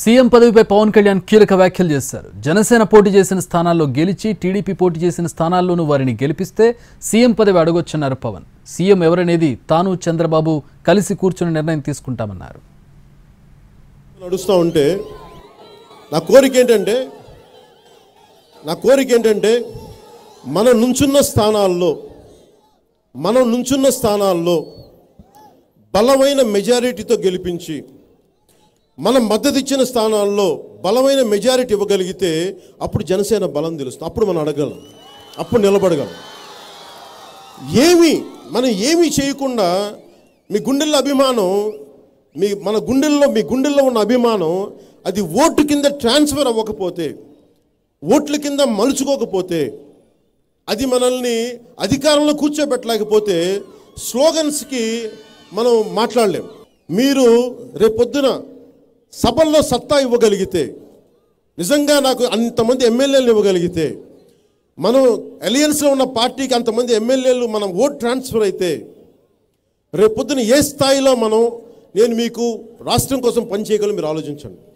CM పదవిపై Pawan Kalyan కీలక వ్యాఖ్యలు చేశారు జనసేన పోటీ చేసిన స్థానాల్లో గెలిచి టీడీపీ పోటీ చేసిన స్థానాల్లోనూ వారిని గెలిపిస్తే సీఎం పదవి అడగొచ్చన్నారు పవన్ సీఎం ఎవరనేది తాను చంద్రబాబు కలిసి కూర్చుని నిర్ణయం తీసుకుంటామన్నారు నడుస్తూ ఉంటే నా కోరిక ఏంటంటే నా కోరిక ఏంటంటే మనం నుంచున్న స్థానాల్లో మనం నుంచున్న స్థానాల్లో బలమైన మెజారిటీతో గెలిపించి మనం మద్దతు ఇచ్చిన స్థానాల్లో బలమైన మెజారిటీ ఇవ్వగలిగితే అప్పుడు జనసేన బలం తెలుస్తుంది అప్పుడు మనం అడగలం అప్పుడు నిలబడగలం ఏమి మనం ఏమి చేయకుండా మీ గుండెల్లో అభిమానం మీ మన గుండెల్లో మీ గుండెల్లో ఉన్న అభిమానం అది ఓటు కింద ట్రాన్స్ఫర్ అవ్వకపోతే ఓట్ల కింద మలుచుకోకపోతే అది మనల్ని అధికారంలో కూర్చోబెట్టలేకపోతే స్లోగన్స్కి మనం మాట్లాడలేం మీరు రేపొద్దున సభల్లో సత్తా ఇవ్వగలిగితే నిజంగా నాకు అంతమంది ఎమ్మెల్యేలు ఇవ్వగలిగితే మనం అలయన్స్లో ఉన్న పార్టీకి అంతమంది ఎమ్మెల్యేలు మనం ఓట్ ట్రాన్స్ఫర్ అయితే రేపు పొద్దున ఏ స్థాయిలో మనం నేను మీకు రాష్ట్రం కోసం పనిచేయగలం మీరు ఆలోచించండి